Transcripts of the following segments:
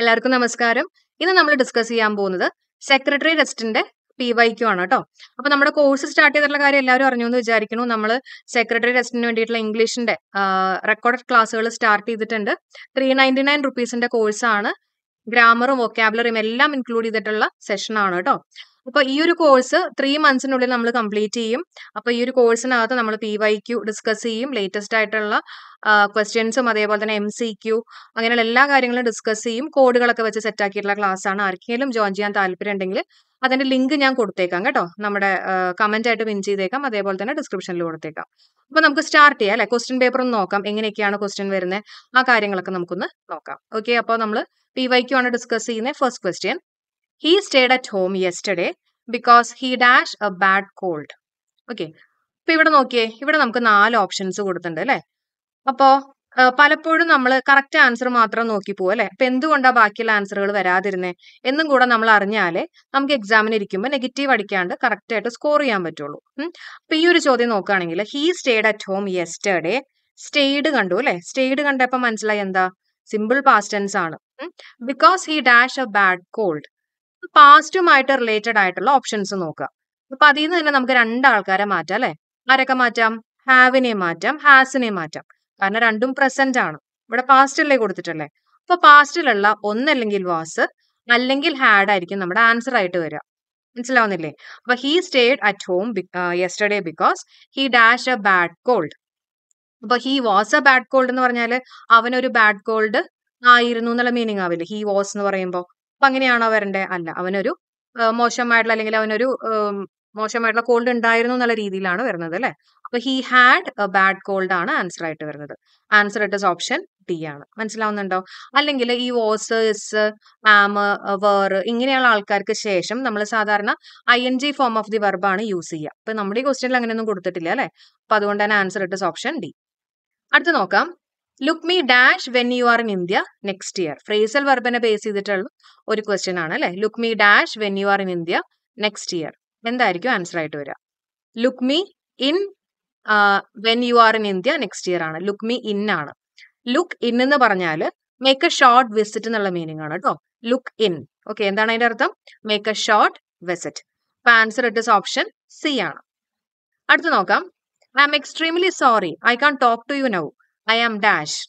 എല്ലാവർക്കും നമസ്കാരം ഇന്ന് നമ്മൾ ഡിസ്കസ് ചെയ്യാൻ പോകുന്നത് സെക്രട്ടറി ടെസ്റ്റിന്റെ പി വൈ ക്യു ആണ് കേട്ടോ അപ്പൊ നമ്മുടെ കോഴ്സ് സ്റ്റാർട്ട് ചെയ്തിട്ടുള്ള കാര്യം എല്ലാവരും അറിഞ്ഞു എന്ന് വിചാരിക്കുന്നു നമ്മൾ സെക്രട്ടറി ടെസ്റ്റിന് വേണ്ടിയിട്ടുള്ള ഇംഗ്ലീഷിന്റെ റെക്കോർഡഡ് ക്ലാസ്സുകൾ സ്റ്റാർട്ട് ചെയ്തിട്ടുണ്ട് ത്രീ നയൻറ്റി നയൻ റുപ്പീസിന്റെ കോഴ്സാണ് ഗ്രാമറും വൊക്കാബുലറിയും എല്ലാം ഇൻക്ലൂഡ് ചെയ്തിട്ടുള്ള സെഷൻ ആണ് കേട്ടോ അപ്പൊ ഈ ഒരു കോഴ്സ് ത്രീ മന്ത്സിനുള്ളിൽ നമ്മൾ കംപ്ലീറ്റ് ചെയ്യും അപ്പോൾ ഈ ഒരു കോഴ്സിനകത്ത് നമ്മൾ പി വൈ ക്യൂ ഡിസ്കസ് ചെയ്യും ലേറ്റസ്റ്റ് ആയിട്ടുള്ള ക്വസ്റ്റ്യൻസും അതേപോലെ തന്നെ എം സി ക്യൂ അങ്ങനെയുള്ള എല്ലാ കാര്യങ്ങളും ഡിസ്കസ് ചെയ്യും കോഡുകളൊക്കെ വെച്ച് സെറ്റാക്കിയിട്ടുള്ള ക്ലാസ്സാണ് ആർക്കെങ്കിലും ജോയിൻ ചെയ്യാൻ താല്പര്യം ഉണ്ടെങ്കിൽ അതിന്റെ ലിങ്ക് ഞാൻ കൊടുത്തേക്കാം കേട്ടോ നമ്മുടെ കമന്റ് ആയിട്ട് പിൻ ചെയ്തേക്കാം അതേപോലെ തന്നെ ഡിസ്ക്രിപ്ഷനിൽ കൊടുത്തേക്കാം അപ്പൊ നമുക്ക് സ്റ്റാർട്ട് ചെയ്യാം അല്ലെ ക്വസ്റ്റ്യൻ പേപ്പർ ഒന്ന് നോക്കാം എങ്ങനെയൊക്കെയാണ് ക്വസ്റ്റ്യൻ വരുന്നത് ആ കാര്യങ്ങളൊക്കെ നമുക്കൊന്ന് നോക്കാം ഓക്കെ അപ്പോൾ നമ്മൾ പി വൈക്കു ആണ് ഡിസ്കസ് ചെയ്യുന്നത് first question he stayed at home yesterday because he dash a bad cold okay ഇപ്പൊ ഇവിടെ നോക്കിയേ ഇവിടെ നമുക്ക് നാല് ഓപ്ഷൻസ് കൊടുത്തിട്ടുണ്ട് അല്ലെ അപ്പോ പലപ്പോഴും നമ്മൾ കറക്റ്റ് ആൻസർ മാത്രം നോക്കി പോകും അല്ലെ അപ്പൊ എന്തുകൊണ്ടാണ് ബാക്കിയുള്ള ആൻസറുകൾ വരാതിരുന്നേ എന്നും കൂടെ നമ്മൾ അറിഞ്ഞാലേ നമുക്ക് എക്സാമിന് ഇരിക്കുമ്പോൾ നെഗറ്റീവ് അടിക്കാണ്ട് കറക്റ്റ് ആയിട്ട് സ്കോർ ചെയ്യാൻ പറ്റുള്ളൂ അപ്പൊ ഈ ഒരു ചോദ്യം നോക്കുകയാണെങ്കിൽ he stayed at home yesterday stayed കണ്ടു അല്ലെ സ്റ്റേഡ് കണ്ടപ്പോ മനസ്സിലായി എന്താ സിമ്പിൾ പാസ്റ്റ് ടെൻസ് ആണ് because he dash a bad cold പാസ്റ്റുമായിട്ട് റിലേറ്റഡ് ആയിട്ടുള്ള ഓപ്ഷൻസ് നോക്കുക അപ്പൊ അതിൽ നിന്ന് തന്നെ നമുക്ക് രണ്ട് ആൾക്കാരെ മാറ്റാം അല്ലെ ആരൊക്കെ മാറ്റാം ഹാവിനെ മാറ്റാം ഹാസിനെ മാറ്റാം കാരണം രണ്ടും പ്രസന്റ് ആണ് ഇവിടെ പാസ്റ്റല്ലേ കൊടുത്തിട്ടല്ലേ അപ്പൊ പാസ്റ്റിലുള്ള ഒന്നല്ലെങ്കിൽ വാസ് അല്ലെങ്കിൽ ഹാഡ് ആയിരിക്കും നമ്മുടെ ആൻസർ ആയിട്ട് വരിക മനസ്സിലാവുന്നില്ലേ അപ്പൊ he stayed at home yesterday because he dash a bad cold അപ്പൊ he was a bad cold എന്ന് പറഞ്ഞാൽ അവനൊരു ബാഡ് കോൾഡ് ആയിരുന്നു എന്നുള്ള മീനിങ് ആവില്ല ഹി വാസ് എന്ന് പറയുമ്പോൾ അപ്പൊ അങ്ങനെയാണോ വരണ്ടേ അല്ല അവനൊരു മോശമായിട്ടുള്ള അല്ലെങ്കിൽ അവനൊരു മോശമായിട്ടുള്ള കോൾഡ് ഉണ്ടായിരുന്നു എന്നുള്ള രീതിയിലാണ് വരുന്നത് അല്ലെ അപ്പൊ he had a bad cold ആണ് ആൻസർ ആയിട്ട് വരുന്നത് ആൻസർ ഇട്ട് ഓപ്ഷൻ ഡി ആണ് മനസ്സിലാവുന്നുണ്ടോ അല്ലെങ്കിൽ ഈ വോസ് ഇസ് മാം വേർ ഇങ്ങനെയുള്ള ആൾക്കാർക്ക് ശേഷം നമ്മൾ സാധാരണ I N G form of the വെർബാണ് യൂസ് ചെയ്യുക അപ്പൊ നമ്മുടെ ഈ ക്വസ്റ്റ്യനിൽ അങ്ങനെയൊന്നും കൊടുത്തിട്ടില്ല അല്ലെ അപ്പൊ അതുകൊണ്ട് തന്നെ ആൻസർ ഇട്ട് ഓപ്ഷൻ ഡി അടുത്ത് നോക്കാം look me dash when you are in India next year phrasal വർബനെ ബേസ് ചെയ്തിട്ടുള്ള ഒരു ക്വസ്റ്റ്യൻ ആണ് അല്ലെ look me dash when you are in India next year എന്തായിരിക്കും ആൻസർ ആയിട്ട് വരിക look me in when you are in India next year ആണ് look me in ആണ് ലുക്ക് ഇൻ എന്ന് പറഞ്ഞാൽ മേക്ക് എ ഷോർട്ട് വിസിറ്റ് എന്നുള്ള മീനിങ് ആണ് കേട്ടോ ലുക്ക് ഇൻ ഓക്കെ എന്താണ് അതിന്റെ അർത്ഥം മേക്ക് എ ഷോർട്ട് വിസിറ്റ് അപ്പൊ answer it is option C ആണ് അടുത്ത് നോക്കാം I am extremely sorry I can't talk to you now I am dash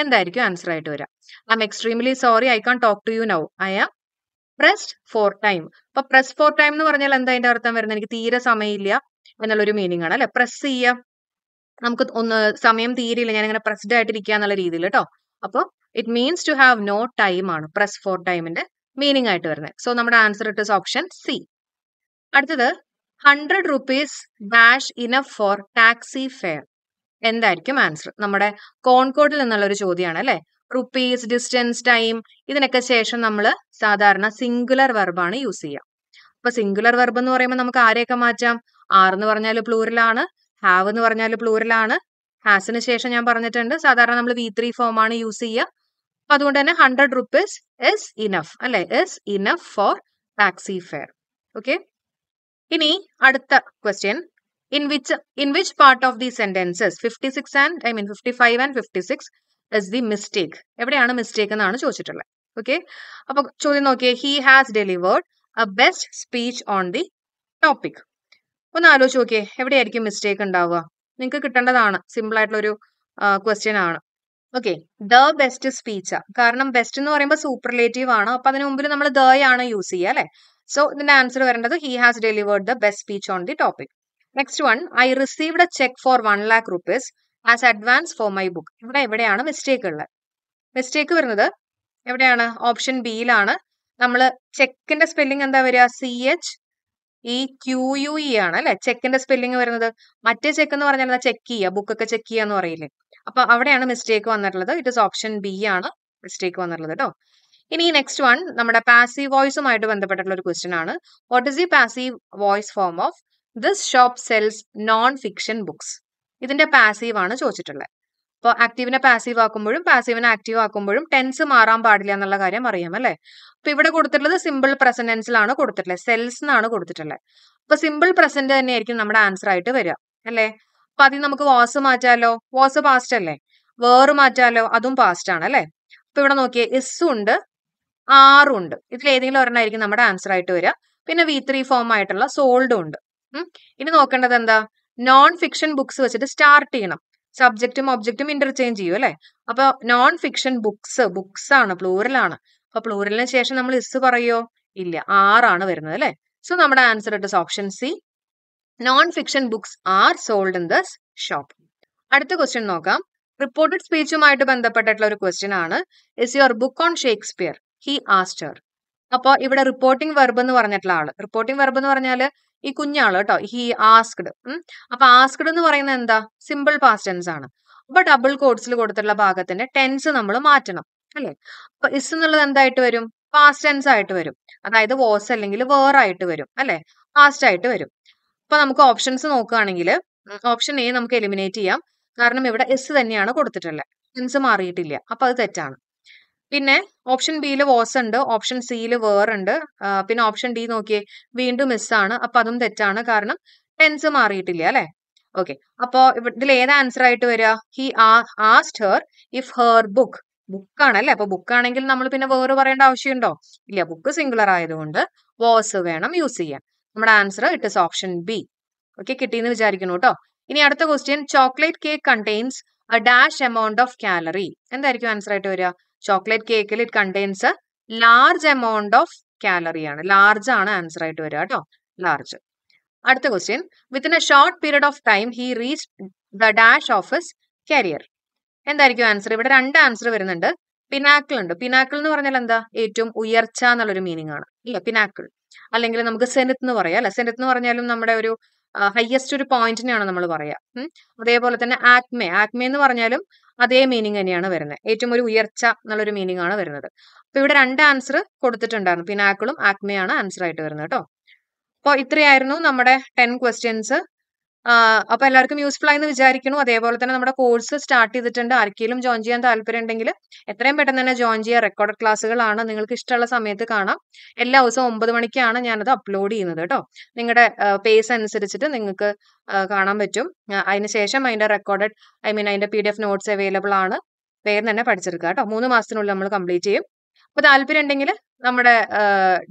എന്തായിരിക്കും ആൻസർ ആയിട്ട് വരിക I am extremely sorry I can't talk to you now I am pressed for time അപ്പൊ press for time എന്ന് പറഞ്ഞാൽ എന്താ അതിന്റെ അർത്ഥം വരുന്നത് എനിക്ക് തീരെ സമയമില്ല എന്നുള്ളൊരു മീനിങ് ആണ് അല്ലെ പ്രസ് ചെയ്യ നമുക്ക് ഒന്ന് സമയം തീരില്ല ഞാൻ ഇങ്ങനെ പ്രസ്ഡ് ആയിട്ടിരിക്കുക എന്നുള്ള രീതിയിൽ കേട്ടോ അപ്പോൾ it means to have no time ആണ് പ്രസ് ഫോർ ടൈമിന്റെ മീനിങ് ആയിട്ട് വരുന്നത് സോ നമ്മുടെ ആൻസർ ഇട്ട് ഓപ്ഷൻ സി അടുത്തത് hundred rupees dash enough for taxi fare എന്തായിരിക്കും ആൻസർ നമ്മുടെ കോൺകോട്ടിൽ നിന്നുള്ള ഒരു ചോദ്യമാണ് അല്ലെ റുപ്പീസ് ഡിസ്റ്റൻസ് ടൈം ഇതിനൊക്കെ ശേഷം നമ്മൾ സാധാരണ സിംഗുലർ വെർബാണ് യൂസ് ചെയ്യുക അപ്പൊ സിംഗുലർ വെർബ് എന്ന് പറയുമ്പോൾ നമുക്ക് ആരെയൊക്കെ മാറ്റാം ആർ എന്ന് പറഞ്ഞാൽ പ്ലൂറിലാണ് ഹാവ് എന്ന് പറഞ്ഞാൽ പ്ലൂറിലാണ് ഹാസിന് ശേഷം ഞാൻ പറഞ്ഞിട്ടുണ്ട് സാധാരണ നമ്മൾ വി ത്രീ ഫോം ആണ് യൂസ് ചെയ്യുക അപ്പൊ അതുകൊണ്ട് തന്നെ ഹൺഡ്രഡ് റുപ്പീസ് ഇസ് ഇനഫ് അല്ലെ is enough for taxi fare okay ഇനി അടുത്ത question in which in which part of the sentences 56 and i mean 55 and 56 is the mistake എവിടെയാണ് മിസ്റ്റേക്ക് എന്നാണ് ചോദിച്ചിട്ടുള്ളത് ഓക്കെ അപ്പൊ ചോദ്യം നോക്കിയേ he has delivered a best speech on the topic ഒന്ന് ആലോചിച്ച് നോക്കിയേ എവിടെയായിരിക്കും മിസ്റ്റേക്ക് ഉണ്ടാവുക നിങ്ങൾക്ക് കിട്ടേണ്ടതാണ് സിമ്പിൾ ആയിട്ടുള്ള ഒരു ക്വസ്റ്റ്യൻ ആണ് ഓക്കെ ദ ബെസ്റ്റ് സ്പീച്ചാ കാരണം ബെസ്റ്റ് എന്ന് പറയുമ്പോൾ സൂപ്പർലേറ്റീവ് ആണ് അപ്പൊ അതിന് മുമ്പിൽ നമ്മൾ ദ ആണ് യൂസ് ചെയ്യുക അല്ലെ സോ ഇതിന്റെ ആൻസർ വരേണ്ടത് he has delivered the best speech on the topic next one I received a cheque for one lakh rupees as advance for my book ഇവിടെ എവിടെയാണ് മിസ്റ്റേക്ക് ഉള്ളത് മിസ്റ്റേക്ക് വരുന്നത് എവിടെയാണ് ഓപ്ഷൻ ബിയിലാണ് നമ്മൾ ചെക്കിന്റെ സ്പെല്ലിംഗ് എന്താ വരിക C H E Q U E ആണ് അല്ലെ ചെക്കിന്റെ സ്പെല്ലിംഗ് വരുന്നത് മറ്റേ ചെക്ക് എന്ന് പറഞ്ഞാൽ ചെക്ക് ചെയ്യുക ബുക്കൊക്കെ ചെക്ക് ചെയ്യാന്ന് പറയില്ലേ അപ്പൊ അവിടെയാണ് മിസ്റ്റേക്ക് വന്നിട്ടുള്ളത് ഇറ്റ് ഇസ് ഓപ്ഷൻ ബി ആണ് മിസ്റ്റേക്ക് വന്നിട്ടുള്ളത് കേട്ടോ ഇനി നെക്സ്റ്റ് വൺ നമ്മുടെ പാസീവ് വോയിസുമായിട്ട് ബന്ധപ്പെട്ടിട്ടുള്ള ഒരു ക്വസ്റ്റ്യൻ ആണ് വാട്ട് ഇസ് ഈ passive voice form of this shop sells non fiction books ഇതിന്റെ പാസീവ് ആണ് ചോദിച്ചിട്ടുള്ളത് അപ്പോൾ ആക്റ്റീവിനെ പാസീവ് ആക്കുമ്പോഴും പാസീവിനെ ആക്റ്റീവ് ആക്കുമ്പോഴും ടെൻസ് മാറാൻ പാടില്ല എന്നുള്ള കാര്യം അറിയാം അല്ലേ അപ്പൊ ഇവിടെ കൊടുത്തിട്ടുള്ളത് സിമ്പിൾ പ്രസന്റൻസിലാണ് കൊടുത്തിട്ടുള്ളത് സെൽസ് എന്നാണ് കൊടുത്തിട്ടുള്ളത് അപ്പൊ സിമ്പിൾ പ്രസന്റ് തന്നെയായിരിക്കും നമ്മുടെ ആൻസർ ആയിട്ട് വരിക അല്ലേ അപ്പൊ അതിൽ നമുക്ക് വാസ് മാറ്റാലോ വാസ് പാസ്റ്റ് അല്ലേ വേർ മാറ്റാലോ അതും പാസ്റ്റ് ആണ് അല്ലേ അപ്പൊ ഇവിടെ നോക്കിയേ എസ് ഉണ്ട് ആറുണ്ട് ഉണ്ട് ഇതിൽ ഏതെങ്കിലും ഒരെണ്ണമായിരിക്കും നമ്മുടെ ആൻസർ ആയിട്ട് വരിക പിന്നെ വി ത്രീ ഫോം ആയിട്ടുള്ള സോൾഡും ഉണ്ട് ഇനി നോക്കേണ്ടത് എന്താ നോൺ ഫിക്ഷൻ ബുക്സ് വെച്ചിട്ട് സ്റ്റാർട്ട് ചെയ്യണം സബ്ജക്റ്റും ഒബ്ജക്റ്റും ഇന്റർചേഞ്ച് ചെയ്യും അല്ലെ അപ്പൊ നോൺ ഫിക്ഷൻ ബുക്സ് ബുക്സ് ആണ് പ്ലൂറൽ ആണ് അപ്പൊ പ്ലൂറലിന് ശേഷം നമ്മൾ ഇസ് പറയോ ഇല്ല ആറാണ് വരുന്നത് അല്ലെ സോ നമ്മുടെ ആൻസർ ഇട്ട് option C non fiction books are sold in the shop അടുത്ത ക്വസ്റ്റ്യൻ നോക്കാം റിപ്പോർട്ടഡ് സ്പീച്ചുമായിട്ട് ബന്ധപ്പെട്ടിട്ടുള്ള ഒരു ക്വസ്റ്റ്യൻ ആണ് is your book on Shakespeare he asked her അപ്പോൾ ഇവിടെ റിപ്പോർട്ടിംഗ് വെർബ് എന്ന് പറഞ്ഞിട്ടുള്ള ആള് റിപ്പോർട്ടിംഗ് വെർബ് എന്ന് പറഞ്ഞാൽ ഈ കുഞ്ഞാള് കേട്ടോ ഹി ആസ്ക്ഡ് അപ്പൊ ആസ്ക്ഡ് എന്ന് പറയുന്നത് എന്താ സിമ്പിൾ പാസ്റ്റ് ടെൻസ് ആണ് അപ്പൊ ഡബിൾ കോഡ്സിൽ കൊടുത്തിട്ടുള്ള ഭാഗത്തിന്റെ ടെൻസ് നമ്മൾ മാറ്റണം അല്ലെ അപ്പൊ ഇസ് എന്നുള്ളത് എന്തായിട്ട് വരും പാസ്റ്റ് ടെൻസ് ആയിട്ട് വരും അതായത് വോസ് അല്ലെങ്കിൽ വേറായിട്ട് വരും അല്ലെ പാസ്റ്റ് ആയിട്ട് വരും അപ്പൊ നമുക്ക് ഓപ്ഷൻസ് നോക്കുകയാണെങ്കിൽ ഓപ്ഷൻ എ നമുക്ക് എലിമിനേറ്റ് ചെയ്യാം കാരണം ഇവിടെ എസ് തന്നെയാണ് കൊടുത്തിട്ടുള്ളത് ടെൻസ് മാറിയിട്ടില്ല അപ്പൊ അത് തെറ്റാണ് പിന്നെ ഓപ്ഷൻ ബിയിൽ വാസ് ഉണ്ട് ഓപ്ഷൻ സിയിൽ വേറുണ്ട് പിന്നെ ഓപ്ഷൻ ഡി നോക്കിയേ വീണ്ടും മിസ്സാണ് അപ്പൊ അതും തെറ്റാണ് കാരണം ടെൻസ് മാറിയിട്ടില്ല അല്ലെ ഓക്കെ അപ്പോ ഇതിൽ ഏത് ആൻസർ ആയിട്ട് വരിക he asked her if her book ആണ് അല്ലെ അപ്പൊ ബുക്കാണെങ്കിൽ നമ്മൾ പിന്നെ വേറെ പറയേണ്ട ആവശ്യമുണ്ടോ ഇല്ല ബുക്ക് സിംഗുലർ ആയതുകൊണ്ട് വാസ് വേണം യൂസ് ചെയ്യാൻ നമ്മുടെ answer it is option B okay കിട്ടിയെന്ന് വിചാരിക്കുന്നു കേട്ടോ ഇനി അടുത്ത question chocolate cake contains a dash amount of calorie എന്തായിരിക്കും ആൻസർ ആയിട്ട് വരിക ചോക്ലേറ്റ് കേക്കിൽ it contains large amount of calorie ആണ് ലാർജ് ആണ് ആൻസർ ആയിട്ട് വരിക കേട്ടോ ലാർജ് അടുത്ത question within a short period of time he reach the dash of his career എന്തായിരിക്കും ആൻസർ ഇവിടെ രണ്ട് ആൻസർ വരുന്നുണ്ട് പിനാക്കിൾ ഉണ്ട് പിനാക്കിൾ എന്ന് പറഞ്ഞാൽ എന്താ ഏറ്റവും ഉയർച്ച എന്നുള്ളൊരു മീനിങ് ആണ് ഇല്ല പിനാക്കിൾ അല്ലെങ്കിൽ നമുക്ക് സെനത്ത് എന്ന് പറയാം അല്ലെ സെനത്ത് എന്ന് പറഞ്ഞാലും നമ്മുടെ ഒരു ഹയ്യസ്റ്റ് ഒരു പോയിന്റിനെയാണ് നമ്മൾ പറയുക അതേപോലെ തന്നെ ആക്മെ ആക്മെ എന്ന് പറഞ്ഞാലും അതേ മീനിങ് തന്നെയാണ് വരുന്നത് ഏറ്റവും ഒരു ഉയർച്ച എന്നുള്ളൊരു മീനിങ് ആണ് വരുന്നത് അപ്പൊ ഇവിടെ രണ്ട് ആൻസർ കൊടുത്തിട്ടുണ്ടായിരുന്നു ആക്കിളും ആക്മയാണ് ആൻസർ ആയിട്ട് വരുന്നത് കേട്ടോ അപ്പോൾ ഇത്രയായിരുന്നു നമ്മുടെ ടെൻ ക്വസ്റ്റ്യൻസ് അപ്പൊ എല്ലാവർക്കും യൂസ്ഫുൾ ആയെന്ന് വിചാരിക്കുന്നു അതേപോലെ തന്നെ നമ്മുടെ കോഴ്സ് സ്റ്റാർട്ട് ചെയ്തിട്ടുണ്ട് ആർക്കെങ്കിലും ജോയിൻ ചെയ്യാൻ താല്പര്യം ഉണ്ടെങ്കിൽ എത്രയും പെട്ടെന്ന് തന്നെ ജോയിൻ ചെയ്യുക റെക്കോർഡ് ക്ലാസ്സുകളാണ് നിങ്ങൾക്ക് ഇഷ്ടമുള്ള സമയത്ത് കാണാം എല്ലാ ദിവസവും ഒമ്പത് മണിക്കാണ് ഞാനത് അപ്ലോഡ് ചെയ്യുന്നത് കേട്ടോ നിങ്ങളുടെ പേസ് അനുസരിച്ചിട്ട് നിങ്ങൾക്ക് കാണാൻ പറ്റും അതിനുശേഷം അതിന്റെ റെക്കോർഡഡ് ഐ മീൻ അതിന്റെ P D F notes available ആണ് വേഗം തന്നെ പഠിച്ചെടുക്കുക കേട്ടോ മൂന്ന് മാസത്തിനുള്ളിൽ നമ്മൾ കംപ്ലീറ്റ് ചെയ്യും അപ്പോൾ താല്പര്യം ഉണ്ടെങ്കിൽ നമ്മുടെ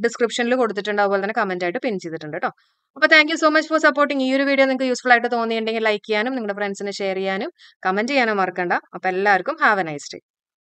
ഡിസ്ക്രിപ്ഷനിൽ കൊടുത്തിട്ടുണ്ട് അതുപോലെ തന്നെ കമന്റ് ആയിട്ട് പിൻ ചെയ്തിട്ടുണ്ട് കേട്ടോ അപ്പോൾ thank you so much for supporting ഈ ഒരു വീഡിയോ നിങ്ങൾക്ക് യൂസ്ഫുൾ ആയിട്ട് തോന്നിയിട്ടുണ്ടെങ്കിൽ ലൈക്ക് ചെയ്യാനും നിങ്ങളുടെ ഫ്രണ്ട്സിന് ഷെയർ ചെയ്യാനും കമന്റ് ചെയ്യാനും മറക്കണ്ട അപ്പോൾ എല്ലാവർക്കും ഹാവ് എ നൈസ് ഡേ